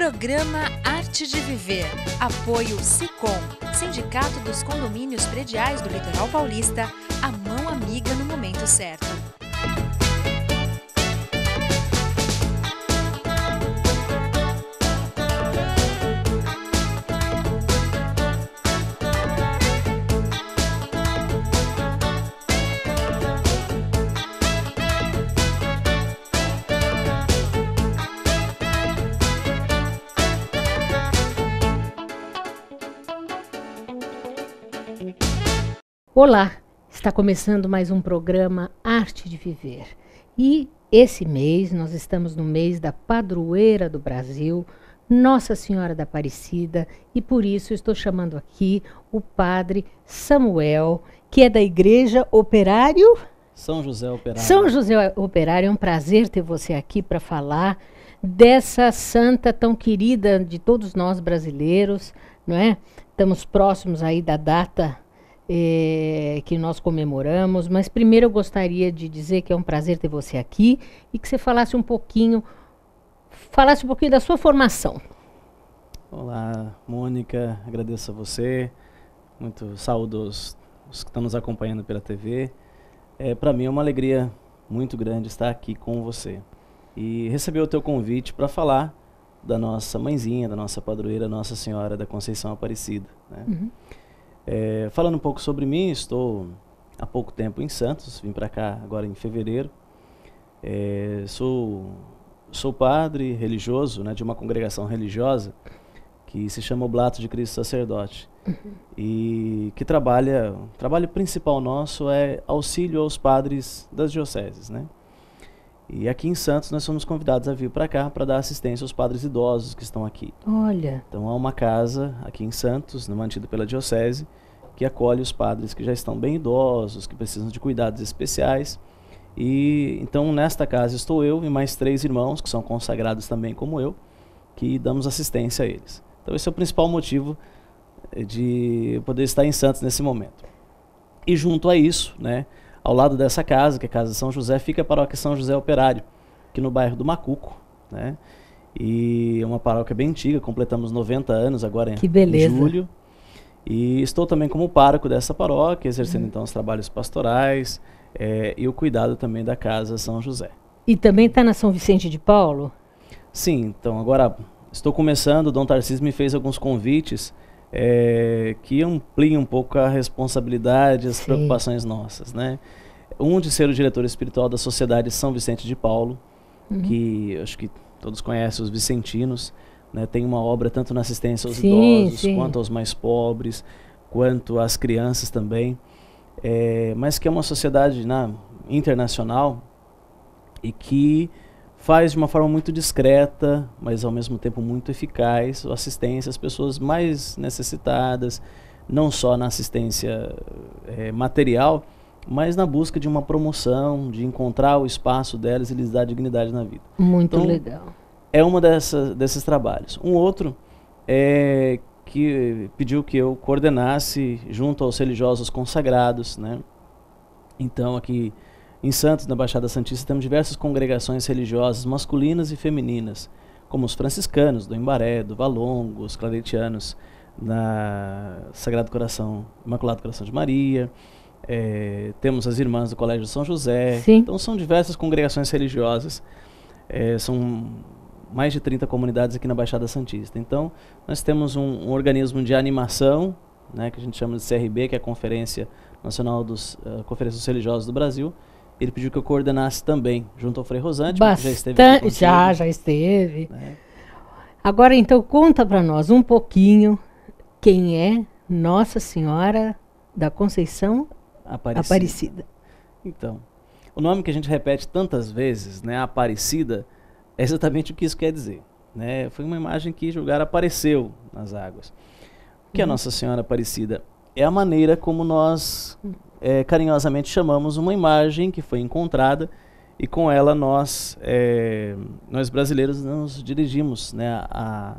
Programa Arte de Viver. Apoio SICOM, Sindicato dos Condomínios Prediais do Litoral Paulista, a mão amiga no momento certo. Olá, está começando mais um programa Arte de Viver. E esse mês nós estamos no mês da padroeira do Brasil, Nossa Senhora da Aparecida, e por isso estou chamando aqui o padre Samuel, que é da Igreja Operário São José Operário. São José Operário, é um prazer ter você aqui para falar dessa santa tão querida de todos nós brasileiros, não é? Estamos próximos aí da data é, que nós comemoramos, mas primeiro eu gostaria de dizer que é um prazer ter você aqui e que você falasse um pouquinho, falasse um pouquinho da sua formação. Olá, Mônica, agradeço a você, muito saudos os que estão nos acompanhando pela TV. É, para mim é uma alegria muito grande estar aqui com você e receber o teu convite para falar da nossa mãezinha, da nossa padroeira, Nossa Senhora da Conceição Aparecida. Né? Uhum. É, falando um pouco sobre mim, estou há pouco tempo em Santos, vim para cá agora em fevereiro. É, sou, sou padre religioso né, de uma congregação religiosa que se chama Oblato de Cristo Sacerdote uhum. e que trabalha, o trabalho principal nosso é auxílio aos padres das dioceses, né? E aqui em Santos nós somos convidados a vir para cá para dar assistência aos padres idosos que estão aqui. Olha. Então há uma casa aqui em Santos, mantida pela diocese, que acolhe os padres que já estão bem idosos, que precisam de cuidados especiais. E então nesta casa estou eu e mais três irmãos que são consagrados também como eu, que damos assistência a eles. Então esse é o principal motivo eh, de poder estar em Santos nesse momento. E junto a isso, né, ao lado dessa casa, que é a casa de São José, fica a paróquia São José Operário, que no bairro do Macuco, né? E é uma paróquia bem antiga, completamos 90 anos agora que beleza. em julho. E estou também como pároco dessa paróquia, exercendo então os trabalhos pastorais é, e o cuidado também da Casa São José. E também está na São Vicente de Paulo? Sim, então agora estou começando. Dom Tarcísio me fez alguns convites é, que ampliam um pouco a responsabilidade, as Sim. preocupações nossas, né? Um de ser o diretor espiritual da Sociedade São Vicente de Paulo, uhum. que acho que todos conhecem os vicentinos, né? Tem uma obra tanto na assistência aos sim, idosos, sim. quanto aos mais pobres, quanto às crianças também. É, mas que é uma sociedade né, internacional e que faz de uma forma muito discreta, mas ao mesmo tempo muito eficaz, assistência às pessoas mais necessitadas, não só na assistência é, material, mas na busca de uma promoção, de encontrar o espaço delas e lhes dar dignidade na vida. Muito então, legal é um desses trabalhos. Um outro é que pediu que eu coordenasse junto aos religiosos consagrados, né? Então aqui em Santos, na Baixada Santista, temos diversas congregações religiosas masculinas e femininas, como os franciscanos do Embaré, do Valongo, os claretianos na Sagrado Coração, Imaculado Coração de Maria, é, temos as irmãs do Colégio de São José. Sim. Então são diversas congregações religiosas, é, são mais de 30 comunidades aqui na Baixada Santista. Então, nós temos um, um organismo de animação, né, que a gente chama de CRB, que é a Conferência Nacional dos uh, Conferências Religiosas do Brasil. Ele pediu que eu coordenasse também, junto ao Frei Rosante, Bastante, já esteve aqui Já, já esteve. Né? Agora, então, conta para nós um pouquinho quem é Nossa Senhora da Conceição Aparecida. Aparecida. Então, o nome que a gente repete tantas vezes, né, Aparecida, é exatamente o que isso quer dizer. Né? Foi uma imagem que julgar apareceu nas águas. O que é Nossa Senhora Aparecida? É a maneira como nós é, carinhosamente chamamos uma imagem que foi encontrada e com ela nós, é, nós brasileiros nos dirigimos né, a,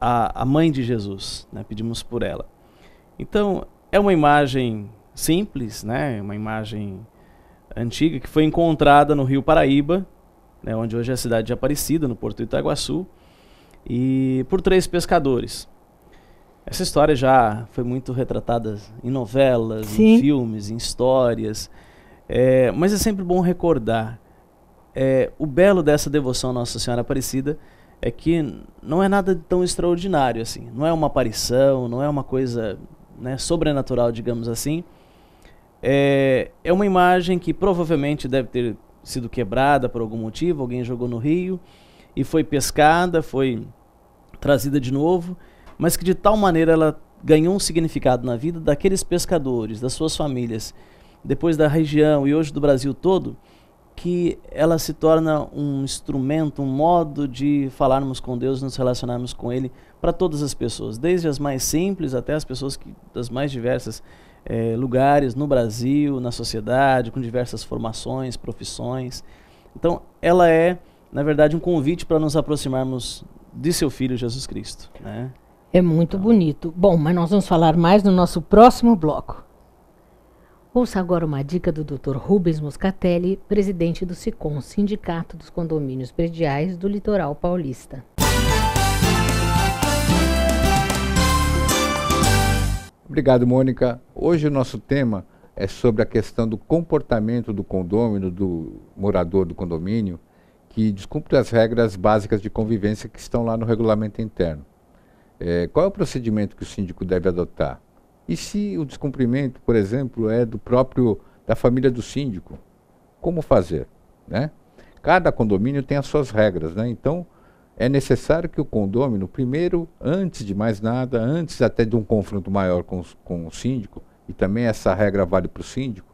a, a mãe de Jesus, né, pedimos por ela. Então é uma imagem simples, né, uma imagem antiga que foi encontrada no Rio Paraíba né, onde hoje é a cidade de Aparecida, no Porto Itaguaçu, e por três pescadores. Essa história já foi muito retratada em novelas, Sim. em filmes, em histórias, é, mas é sempre bom recordar. É, o belo dessa devoção à Nossa Senhora Aparecida é que não é nada tão extraordinário assim, não é uma aparição, não é uma coisa né, sobrenatural, digamos assim. É, é uma imagem que provavelmente deve ter sido quebrada por algum motivo, alguém jogou no rio e foi pescada, foi trazida de novo, mas que de tal maneira ela ganhou um significado na vida daqueles pescadores, das suas famílias, depois da região e hoje do Brasil todo, que ela se torna um instrumento, um modo de falarmos com Deus, nos relacionarmos com Ele para todas as pessoas, desde as mais simples até as pessoas que, das mais diversas é, lugares no Brasil, na sociedade, com diversas formações, profissões. Então, ela é, na verdade, um convite para nos aproximarmos de seu Filho Jesus Cristo. Né? É muito então. bonito. Bom, mas nós vamos falar mais no nosso próximo bloco. Ouça agora uma dica do Dr. Rubens Moscatelli, presidente do SICOM, Sindicato dos Condomínios Prediais do Litoral Paulista. Obrigado, Mônica. Hoje o nosso tema é sobre a questão do comportamento do condômino, do morador do condomínio, que descumpre as regras básicas de convivência que estão lá no regulamento interno. É, qual é o procedimento que o síndico deve adotar? E se o descumprimento, por exemplo, é do próprio da família do síndico, como fazer? Né? Cada condomínio tem as suas regras, né? então é necessário que o condômino, primeiro, antes de mais nada, antes até de um confronto maior com, com o síndico, e também essa regra vale para o síndico,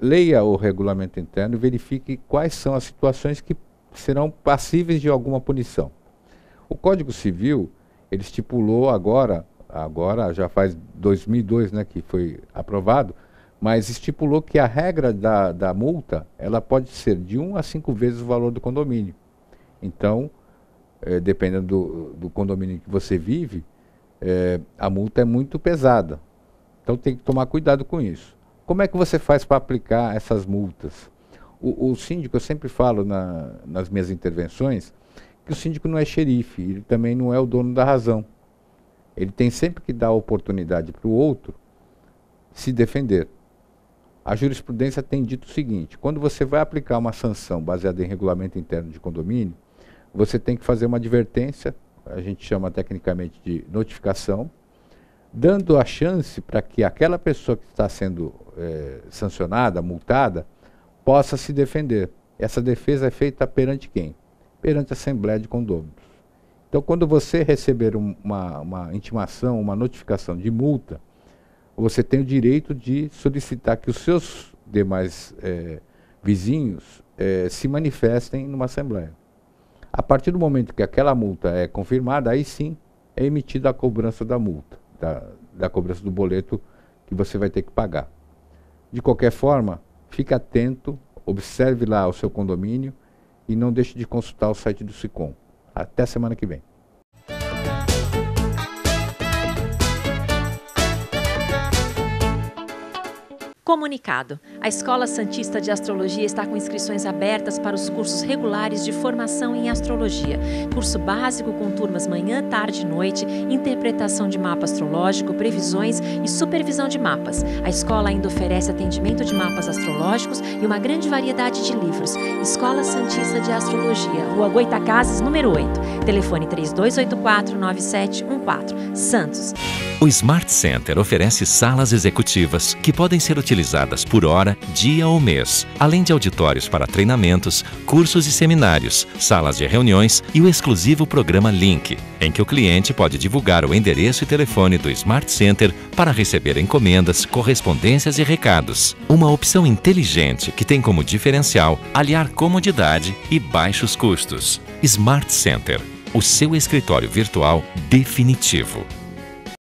leia o regulamento interno e verifique quais são as situações que serão passíveis de alguma punição. O Código Civil, ele estipulou agora, agora já faz 2002 né, que foi aprovado, mas estipulou que a regra da, da multa, ela pode ser de 1 um a 5 vezes o valor do condomínio. Então, é, dependendo do, do, condomínio que você vive, é, a multa é muito pesada. Então tem que tomar cuidado com isso. Como é que você faz para aplicar essas multas? O, o, síndico, eu sempre falo na, nas minhas intervenções, que o síndico não é xerife, ele também não é o dono da razão. Ele tem sempre que dar oportunidade para o outro se defender. A jurisprudência tem dito o seguinte: quando você vai aplicar uma sanção baseada em regulamento interno de condomínio, você tem que fazer uma advertência, a gente chama tecnicamente de notificação, dando a chance para que aquela pessoa que está sendo é, sancionada, multada, possa se defender. Essa defesa é feita perante quem? Perante a Assembleia de Condôminos. Então, quando você receber uma, uma intimação, uma notificação de multa, você tem o direito de solicitar que os seus demais é, vizinhos é, se manifestem numa Assembleia. A partir do momento que aquela multa é confirmada, aí sim é emitida a cobrança da multa da, da cobrança do boleto que você vai ter que pagar. De qualquer forma, fique atento, observe lá o seu condomínio e não deixe de consultar o site do SICOM. Até semana que vem. Comunicado: A Escola Santista de Astrologia está com inscrições abertas para os cursos regulares de formação em astrologia. Curso básico com turmas manhã, tarde e noite, interpretação de mapa astrológico, previsões e supervisão de mapas. A escola ainda oferece atendimento de mapas astrológicos e uma grande variedade de livros. Escola Santista de Astrologia, Rua Goitacazes, número 8. Telefone 32849714, Santos. O Smart Center oferece salas executivas que podem ser utilizadas por hora, dia ou mês, além de auditórios para treinamentos, cursos e seminários, salas de reuniões e o exclusivo programa Link, em que o cliente pode divulgar o endereço e telefone do Smart Center para receber encomendas, correspondências e recados. Uma opção inteligente que tem como diferencial aliar comodidade e baixos custos. Smart Center, o seu escritório virtual definitivo.